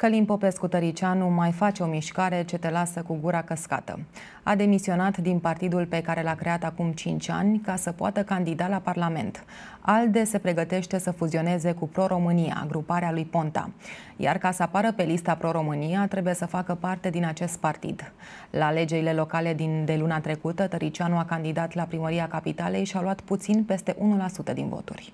Călim Popescu-Tăricianu mai face o mișcare ce te lasă cu gura căscată. A demisionat din partidul pe care l-a creat acum 5 ani ca să poată candida la Parlament. ALDE se pregătește să fuzioneze cu Pro-România, gruparea lui Ponta. Iar ca să apară pe lista Pro-România, trebuie să facă parte din acest partid. La alegerile locale din de luna trecută, Tăricianu a candidat la primăria capitalei și a luat puțin peste 1% din voturi.